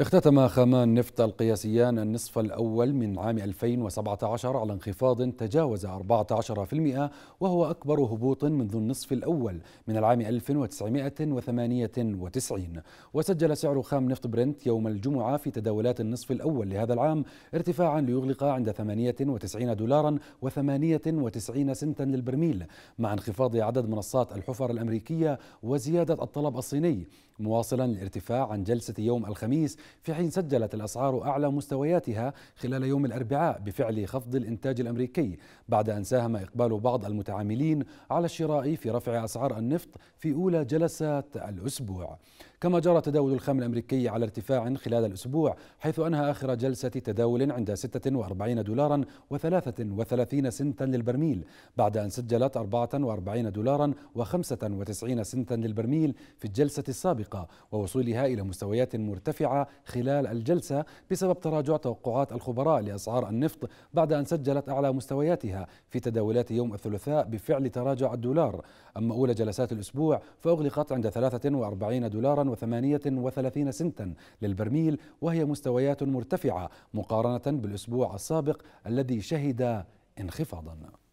اختتم خامان نفط القياسيان النصف الأول من عام 2017 على انخفاض تجاوز 14% وهو أكبر هبوط منذ النصف الأول من العام 1998 وسجل سعر خام نفط برنت يوم الجمعة في تداولات النصف الأول لهذا العام ارتفاعا ليغلق عند 98 دولارا و98 سنتا للبرميل مع انخفاض عدد منصات الحفر الأمريكية وزيادة الطلب الصيني مواصلا الارتفاع عن جلسة يوم الخميس في حين سجلت الأسعار أعلى مستوياتها خلال يوم الأربعاء بفعل خفض الإنتاج الأمريكي بعد أن ساهم إقبال بعض المتعاملين على الشراء في رفع أسعار النفط في أولى جلسات الأسبوع كما جرى تداول الخام الأمريكي على ارتفاع خلال الأسبوع حيث أنهى آخر جلسة تداول عند 46 دولارا و33 سنتا للبرميل بعد أن سجلت 44 دولارا و95 سنتا للبرميل في الجلسة السابقة ووصولها إلى مستويات مرتفعة خلال الجلسة بسبب تراجع توقعات الخبراء لأسعار النفط بعد أن سجلت أعلى مستوياتها في تداولات يوم الثلاثاء بفعل تراجع الدولار أما أولى جلسات الأسبوع فأغلقت عند 43 دولارا و38 سنتا للبرميل وهي مستويات مرتفعة مقارنة بالأسبوع السابق الذي شهد انخفاضا